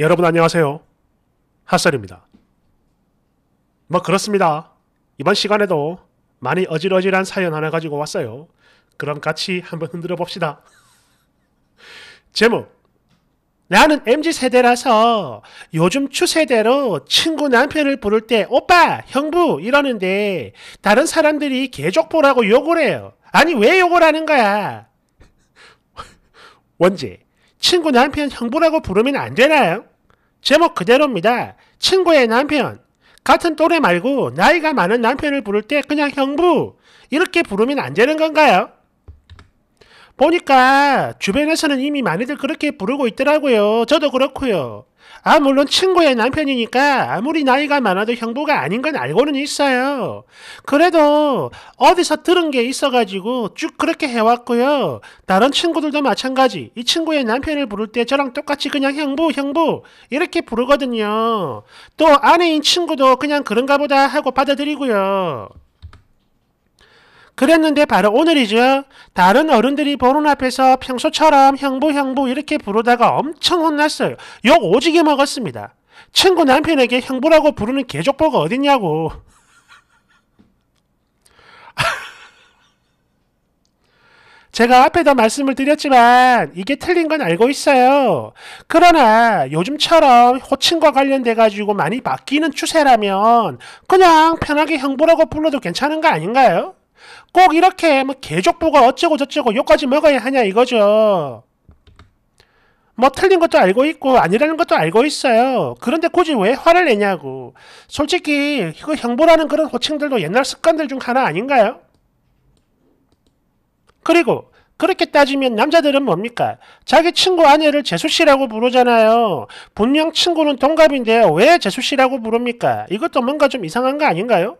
여러분 안녕하세요. 핫설입니다. 뭐 그렇습니다. 이번 시간에도 많이 어질어질한 사연 하나 가지고 왔어요. 그럼 같이 한번 흔들어 봅시다. 제목 나는 MZ세대라서 요즘 추세대로 친구 남편을 부를 때 오빠, 형부 이러는데 다른 사람들이 개족보라고 욕을 해요. 아니 왜 욕을 하는 거야? 원제 친구 남편 형부라고 부르면 안 되나요? 제목 그대로입니다. 친구의 남편. 같은 또래 말고 나이가 많은 남편을 부를 때 그냥 형부 이렇게 부르면 안 되는 건가요? 보니까 주변에서는 이미 많이들 그렇게 부르고 있더라고요. 저도 그렇고요. 아, 물론 친구의 남편이니까 아무리 나이가 많아도 형부가 아닌 건 알고는 있어요. 그래도 어디서 들은 게 있어가지고 쭉 그렇게 해왔고요. 다른 친구들도 마찬가지. 이 친구의 남편을 부를 때 저랑 똑같이 그냥 형부, 형부 이렇게 부르거든요. 또 아내인 친구도 그냥 그런가 보다 하고 받아들이고요. 그랬는데 바로 오늘이죠. 다른 어른들이 보는 앞에서 평소처럼 형부 형부 이렇게 부르다가 엄청 혼났어요. 욕 오지게 먹었습니다. 친구 남편에게 형부라고 부르는 개족보가 어딨냐고. 제가 앞에도 말씀을 드렸지만 이게 틀린 건 알고 있어요. 그러나 요즘처럼 호칭과 관련돼 가지고 많이 바뀌는 추세라면 그냥 편하게 형부라고 불러도 괜찮은 거 아닌가요? 꼭 이렇게 뭐 개족부가 어쩌고 저쩌고 욕까지 먹어야 하냐 이거죠. 뭐 틀린 것도 알고 있고 아니라는 것도 알고 있어요. 그런데 굳이 왜 화를 내냐고. 솔직히 그형부라는 그런 호칭들도 옛날 습관들 중 하나 아닌가요? 그리고 그렇게 따지면 남자들은 뭡니까? 자기 친구 아내를 재수씨라고 부르잖아요. 분명 친구는 동갑인데 왜 재수씨라고 부릅니까? 이것도 뭔가 좀 이상한 거 아닌가요?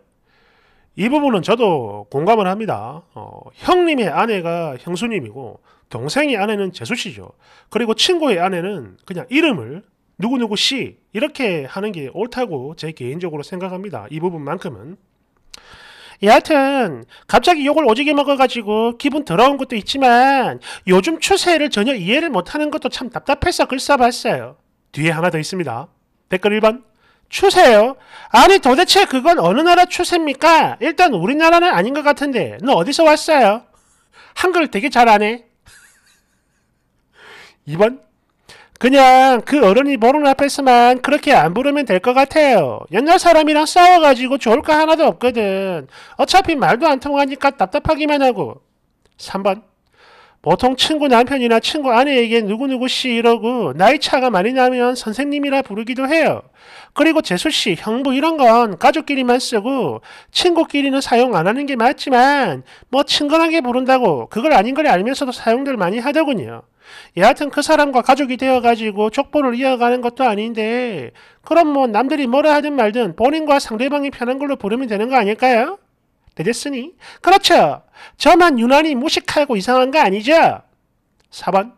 이 부분은 저도 공감을 합니다. 어, 형님의 아내가 형수님이고 동생의 아내는 재수 씨죠. 그리고 친구의 아내는 그냥 이름을 누구누구 씨 이렇게 하는 게 옳다고 제 개인적으로 생각합니다. 이 부분만큼은. 여하튼 갑자기 욕을 오지게 먹어가지고 기분 더러운 것도 있지만 요즘 추세를 전혀 이해를 못하는 것도 참 답답해서 글 써봤어요. 뒤에 하나 더 있습니다. 댓글 1번 추세요? 아니 도대체 그건 어느 나라 추세입니까? 일단 우리나라는 아닌 것 같은데 너 어디서 왔어요? 한글 되게 잘하네. 2번 그냥 그 어른이 보는 앞에서만 그렇게 안 부르면 될 것 같아요. 옛날 사람이랑 싸워가지고 좋을 거 하나도 없거든. 어차피 말도 안 통하니까 답답하기만 하고. 3번 보통 친구 남편이나 친구 아내에게 누구누구 씨 이러고 나이 차가 많이 나면 선생님이라 부르기도 해요. 그리고 재수 씨, 형부 이런 건 가족끼리만 쓰고 친구끼리는 사용 안 하는 게 맞지만 뭐 친근하게 부른다고 그걸 아닌 걸 알면서도 사용들 많이 하더군요. 여하튼 그 사람과 가족이 되어가지고 족보를 이어가는 것도 아닌데 그럼 뭐 남들이 뭐라 하든 말든 본인과 상대방이 편한 걸로 부르면 되는 거 아닐까요? 에데으니 그렇죠. 저만 유난히 무식하고 이상한 거 아니죠? 4번.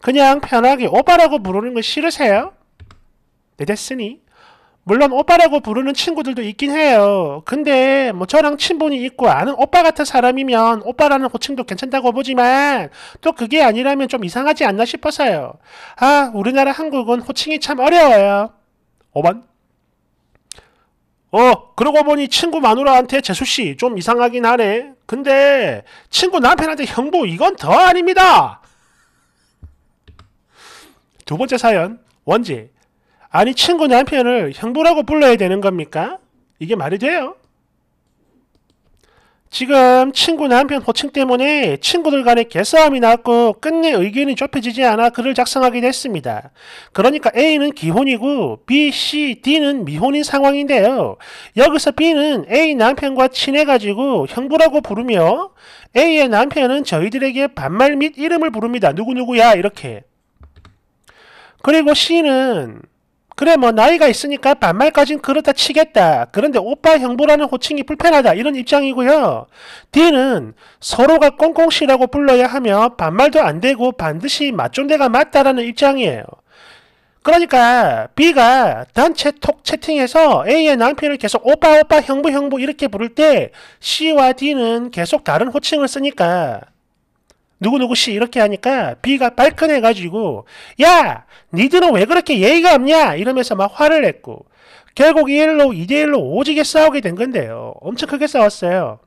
그냥 편하게 오빠라고 부르는 거 싫으세요? 에데으니 물론 오빠라고 부르는 친구들도 있긴 해요. 근데 뭐 저랑 친분이 있고 아는 오빠 같은 사람이면 오빠라는 호칭도 괜찮다고 보지만 또 그게 아니라면 좀 이상하지 않나 싶어서요. 아, 우리나라 한국은 호칭이 참 어려워요. 5번. 어 그러고 보니 친구 마누라한테 재수씨 좀 이상하긴 하네 근데 친구 남편한테 형부 이건 더 아닙니다 두 번째 사연 원지 아니 친구 남편을 형부라고 불러야 되는 겁니까? 이게 말이 돼요? 지금 친구남편 호칭 때문에 친구들 간에 개싸움이 났고 끝내 의견이 좁혀지지 않아 글을 작성하게 됐습니다. 그러니까 A는 기혼이고 B, C, D는 미혼인 상황인데요. 여기서 B는 A 남편과 친해가지고 형부라고 부르며 A의 남편은 저희들에게 반말 및 이름을 부릅니다. 누구누구야 이렇게. 그리고 C는 그래 뭐 나이가 있으니까 반말까진 그렇다 치겠다. 그런데 오빠 형부라는 호칭이 불편하다 이런 입장이고요. D는 서로가 꽁꽁씨라고 불러야 하며 반말도 안 되고 반드시 맞존대가 맞다라는 입장이에요. 그러니까 B가 단체 톡 채팅에서 A의 남편을 계속 오빠 오빠 형부 형부 이렇게 부를 때 C와 D는 계속 다른 호칭을 쓰니까 누구누구씨 이렇게 하니까 B가 빨끈해가지고야 니들은 왜 그렇게 예의가 없냐 이러면서 막 화를 냈고 결국 1로 2대1로 오지게 싸우게 된 건데요. 엄청 크게 싸웠어요.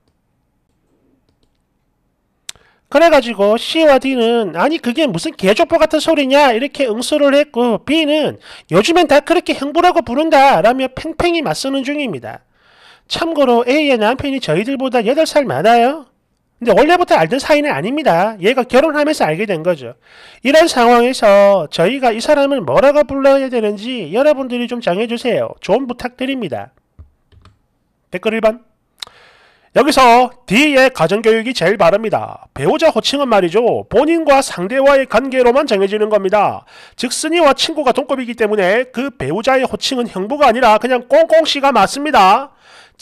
그래가지고 C와 D는 아니 그게 무슨 개조보 같은 소리냐 이렇게 응수를 했고 B는 요즘엔 다 그렇게 형부라고 부른다 라며 팽팽히 맞서는 중입니다. 참고로 A의 남편이 저희들보다 8살 많아요. 근데 원래부터 알던 사이는 아닙니다. 얘가 결혼하면서 알게 된 거죠. 이런 상황에서 저희가 이 사람을 뭐라고 불러야 되는지 여러분들이 좀 정해주세요. 좀 부탁드립니다. 댓글 1번 여기서 D의 가정교육이 제일 바릅니다. 배우자 호칭은 말이죠. 본인과 상대와의 관계로만 정해지는 겁니다. 즉 스니와 친구가 동급이기 때문에 그 배우자의 호칭은 형부가 아니라 그냥 꽁꽁씨가 맞습니다.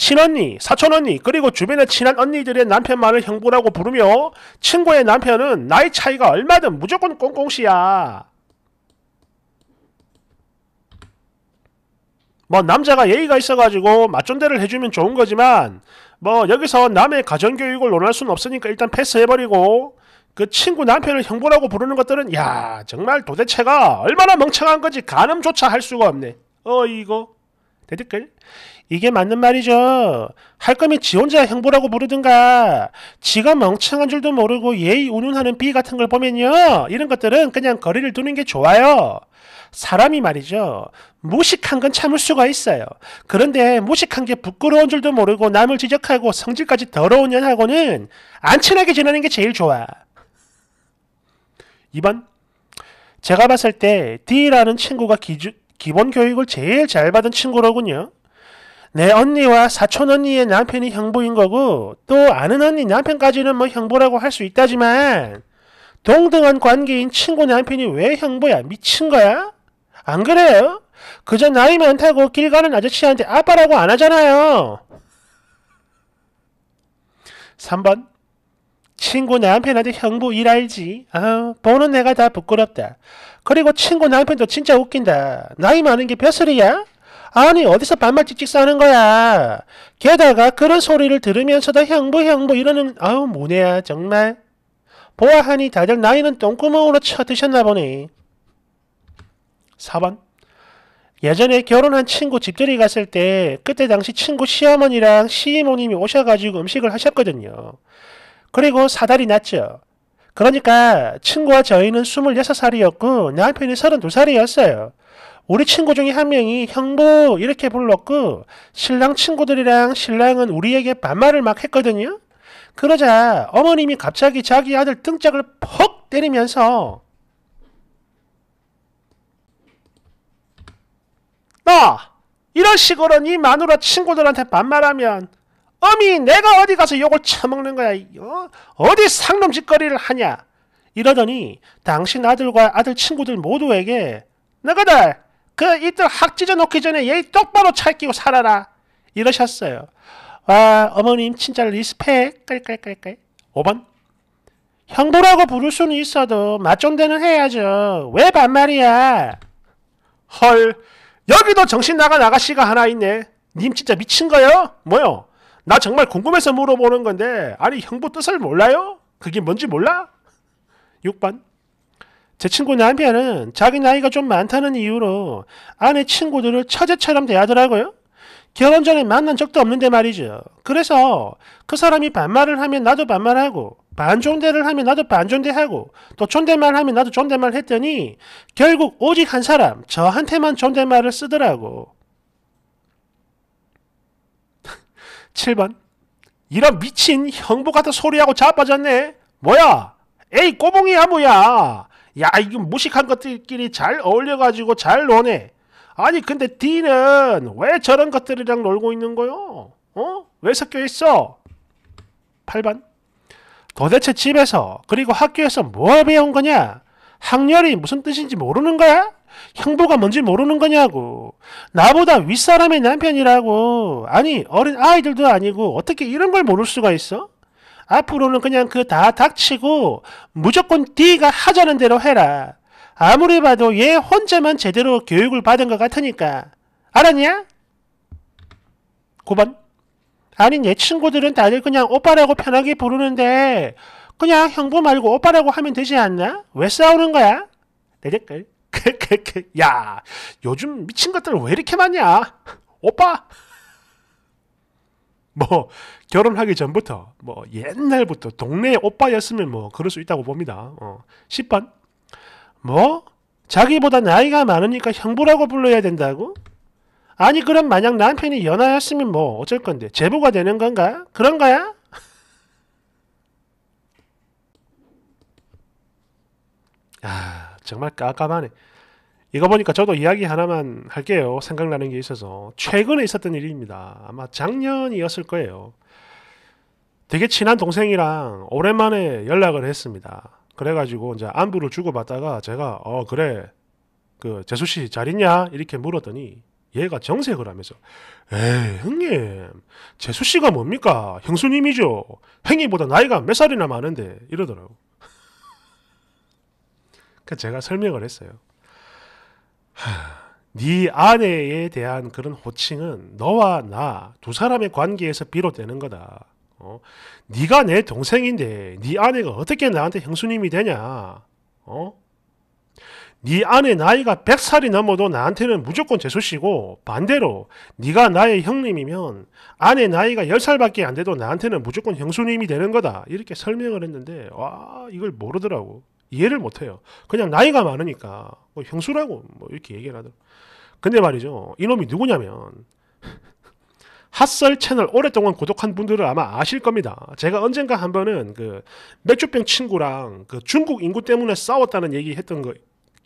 친언니, 사촌언니, 그리고 주변의 친한 언니들의 남편만을 형부라고 부르며 친구의 남편은 나이 차이가 얼마든 무조건 꽁꽁씨야. 뭐 남자가 예의가 있어가지고 맞존대를 해주면 좋은 거지만 뭐 여기서 남의 가정교육을 논할 순 없으니까 일단 패스해버리고 그 친구 남편을 형부라고 부르는 것들은 야 정말 도대체가 얼마나 멍청한 건지 가늠조차 할 수가 없네. 어 이거 대댓글 이게 맞는 말이죠. 할 거면 지 혼자 형부라고 부르든가 지가 멍청한 줄도 모르고 예의 운운하는 비 같은 걸 보면요. 이런 것들은 그냥 거리를 두는 게 좋아요. 사람이 말이죠. 무식한 건 참을 수가 있어요. 그런데 무식한 게 부끄러운 줄도 모르고 남을 지적하고 성질까지 더러운 년하고는 안 친하게 지내는 게 제일 좋아. 2번 제가 봤을 때 D라는 친구가 기주, 기본 교육을 제일 잘 받은 친구로군요. 내 언니와 사촌 언니의 남편이 형부인 거고 또 아는 언니 남편까지는 뭐 형부라고 할 수 있다지만 동등한 관계인 친구 남편이 왜 형부야? 미친 거야? 안 그래요? 그저 나이 많다고 길 가는 아저씨한테 아빠라고 안 하잖아요. 3번 친구 남편한테 형부 일 알지? 아, 보는 내가 다 부끄럽다. 그리고 친구 남편도 진짜 웃긴다. 나이 많은 게 벼슬이야? 아니 어디서 반말 찍찍 싸는 거야. 게다가 그런 소리를 들으면서도 형부 형부 이러는 아우 뭐야 정말. 보아하니 다들 나이는 똥구멍으로 쳐드셨나 보니. 4번 예전에 결혼한 친구 집들이 갔을 때 그때 당시 친구 시어머니랑 시이모님이 오셔가지고 음식을 하셨거든요. 그리고 사달이 났죠. 그러니까 친구와 저희는 26살이었고 남편이 32살이었어요. 우리 친구 중에 한 명이 형부 이렇게 불렀고 신랑 친구들이랑 신랑은 우리에게 반말을 막 했거든요. 그러자 어머님이 갑자기 자기 아들 등짝을 퍽 때리면서 나 이런 식으로 네 마누라 친구들한테 반말하면 어미 내가 어디 가서 욕을 처먹는 거야 어? 디 상놈 짓거리를 하냐 이러더니 당신 아들과 아들 친구들 모두에게 너가들 그 이들 학 찢어놓기 전에 얘 똑바로 찰끼고 살아라 이러셨어요. 와 아, 어머님 진짜 리스펙 깔깔깔깔 5번 형부라고 부를 수는 있어도 맞존대는 해야죠. 왜 반말이야? 헐 여기도 정신 나간 아가씨가 하나 있네. 님 진짜 미친 거요? 뭐요? 나 정말 궁금해서 물어보는 건데 아니 형부 뜻을 몰라요? 그게 뭔지 몰라? 6번 제 친구 남편은 자기 나이가 좀 많다는 이유로 아내 친구들을 처제처럼 대하더라고요. 결혼 전에 만난 적도 없는데 말이죠. 그래서 그 사람이 반말을 하면 나도 반말하고 반존대를 하면 나도 반존대하고 또 존댓말 하면 나도 존댓말 했더니 결국 오직 한 사람 저한테만 존댓말을 쓰더라고. 7번 이런 미친 형부 같은 소리하고 자빠졌네. 뭐야? 에이 꼬봉이야 뭐야? 야이거 무식한 것들끼리 잘 어울려가지고 잘 노네. 아니 근데 D는 왜 저런 것들이랑 놀고 있는 거요? 어? 왜 섞여 있어? 8번 도대체 집에서 그리고 학교에서 뭐 배운 거냐? 학렬이 무슨 뜻인지 모르는 거야? 형부가 뭔지 모르는 거냐고 나보다 윗사람의 남편이라고 아니 어린 아이들도 아니고 어떻게 이런 걸 모를 수가 있어? 앞으로는 그냥 그 다 닥치고 무조건 네가 하자는 대로 해라. 아무리 봐도 얘 혼자만 제대로 교육을 받은 것 같으니까. 알았냐? 9번. 아니 내 친구들은 다들 그냥 오빠라고 편하게 부르는데 그냥 형부 말고 오빠라고 하면 되지 않나? 왜 싸우는 거야? 내 댓글. 야 요즘 미친 것들 왜 이렇게 많냐? 오빠! 뭐 결혼하기 전부터 뭐 옛날부터 동네 오빠였으면 뭐 그럴 수 있다고 봅니다. 어. 10번 뭐 자기보다 나이가 많으니까 형부라고 불러야 된다고? 아니 그럼 만약 남편이 연하였으면 뭐 어쩔 건데 제보가 되는 건가? 그런 거야? 아 정말 까깜하네 이거 보니까 저도 이야기 하나만 할게요. 생각나는 게 있어서. 최근에 있었던 일입니다. 아마 작년이었을 거예요. 되게 친한 동생이랑 오랜만에 연락을 했습니다. 그래가지고 이제 안부를 주고받다가 제가 어 그래 그 재수 씨 잘 있냐 이렇게 물었더니 얘가 정색을 하면서 에이 형님 재수 씨가 뭡니까 형수님이죠 형님보다 나이가 몇 살이나 많은데 이러더라고. 그 제가 설명을 했어요. 하, 네 아내에 대한 그런 호칭은 너와 나 두 사람의 관계에서 비롯되는 거다. 어? 네가 내 동생인데 네 아내가 어떻게 나한테 형수님이 되냐? 어? 네 아내 나이가 100살이 넘어도 나한테는 무조건 제수씨고 반대로 네가 나의 형님이면 아내 나이가 10살밖에 안 돼도 나한테는 무조건 형수님이 되는 거다. 이렇게 설명을 했는데 와 이걸 모르더라고. 이해를 못해요. 그냥 나이가 많으니까 뭐 형수라고 뭐 이렇게 얘기를 하더라고. 근데 말이죠. 이놈이 누구냐면 핫설 채널 오랫동안 구독한 분들을 아마 아실 겁니다. 제가 언젠가 한 번은 그 맥주병 친구랑 그 중국 인구 때문에 싸웠다는 얘기 했던 거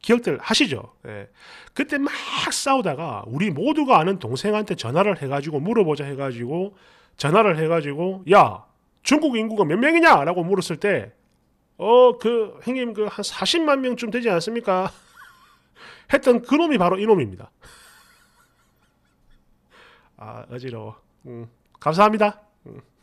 기억들 하시죠? 예. 그때 막 싸우다가 우리 모두가 아는 동생한테 전화를 해가지고 물어보자 해가지고 전화를 해가지고 야 중국 인구가 몇 명이냐라고 물었을 때 어, 그, 형님, 그, 한 40만 명쯤 되지 않습니까? 했던 그 놈이 바로 이놈입니다. 아, 어지러워. 음, 감사합니다. 음.